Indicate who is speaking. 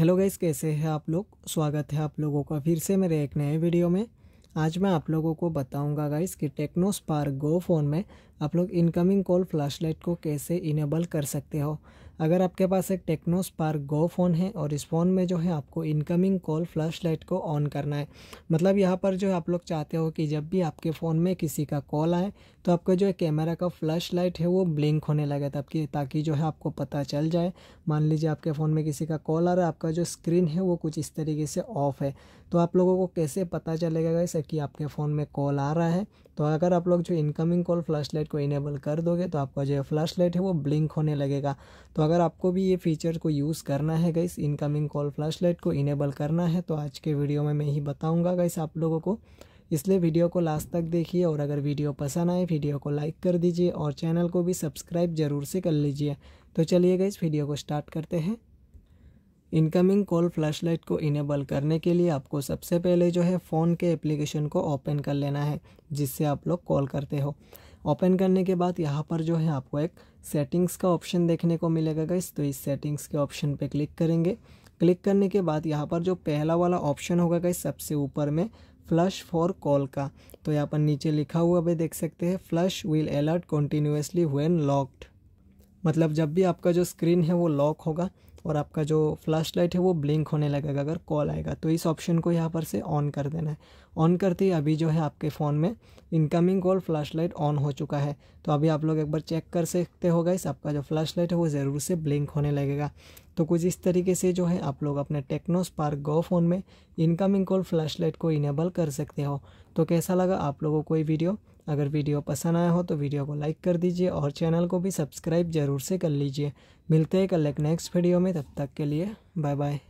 Speaker 1: hello guys कैसे हैं आप लोग स्वागत है आप लोगों का फिर से मेरे एक नए वीडियो में आज मैं आप लोगों को बताऊंगा गाइस कि टेक्नो स्पार्क गो फ़ोन में आप लोग इनकमिंग कॉल फ्लैशलाइट को कैसे इनेबल कर सकते हो अगर आपके पास एक टेक्नो स्पार्क गो फ़ोन है और इस फ़ोन में जो है आपको इनकमिंग कॉल फ्लैश लाइट को ऑन करना है मतलब यहाँ पर जो है आप लोग चाहते हो कि जब भी आपके फ़ोन में किसी का कॉल आए तो आपका जो है कैमरा का फ्लैश लाइट है वो ब्लिंक होने लगे कि ताकि जो है आपको पता चल जाए मान लीजिए आपके फ़ोन में किसी का कॉल आ रहा है आपका जो स्क्रीन है वो कुछ इस तरीके से ऑफ़ है तो आप लोगों को कैसे पता चलेगा गैसे कि आपके फ़ोन में कॉल आ रहा है तो अगर आप लोग जो इनकमिंग कॉल फ्लैश लाइट को इनेबल कर दोगे तो आपका जो फ्लैश लाइट है वो ब्लिंक होने लगेगा तो अगर आपको भी ये फीचर को यूज़ करना है guys incoming call flash light को इनेबल करना है तो आज के वीडियो में मैं ही बताऊँगा गाइस आप लोगों को इसलिए वीडियो को लास्ट तक देखिए और अगर वीडियो पसंद आए वीडियो को लाइक कर दीजिए और चैनल को भी सब्सक्राइब ज़रूर से कर लीजिए तो चलिए गाइस वीडियो को स्टार्ट करते हैं इनकमिंग कॉल फ्लैश लाइट को इनेबल करने के लिए आपको सबसे पहले जो है फ़ोन के एप्लीकेशन को ओपन कर लेना है जिससे आप लोग कॉल करते हो ओपन करने के बाद यहाँ पर जो है आपको एक सेटिंग्स का ऑप्शन देखने को मिलेगा गाइस तो इस सेटिंग्स के ऑप्शन पे क्लिक करेंगे क्लिक करने के बाद यहाँ पर जो पहला वाला ऑप्शन होगा गाइस सबसे ऊपर में फ्लश फॉर कॉल का तो यहाँ पर नीचे लिखा हुआ भी देख सकते हैं flash will alert continuously when locked मतलब जब भी आपका जो स्क्रीन है वो लॉक होगा और आपका जो फ्लैश लाइट है वो ब्लिंक होने लगेगा अगर कॉल आएगा तो इस ऑप्शन को यहाँ पर से ऑन कर देना है ऑन करते ही अभी जो है आपके फ़ोन में incoming call flash light on हो चुका है तो अभी आप लोग एक बार चेक कर सकते हो गाइस आपका जो फ्लैश लाइट है वो ज़रूर से ब्लिंक होने लगेगा तो कुछ इस तरीके से जो है आप लोग अपने टेक्नो स्पार्क गो फ़ोन में इनकमिंग कॉल फ्लैश लाइट को इनेबल कर सकते हो तो कैसा लगा आप लोगों को ये वीडियो अगर वीडियो पसंद आया हो तो वीडियो को लाइक कर दीजिए और चैनल को भी सब्सक्राइब ज़रूर से कर लीजिए मिलते हैं कल एक नेक्स्ट वीडियो में तब तक के लिए बाय बाय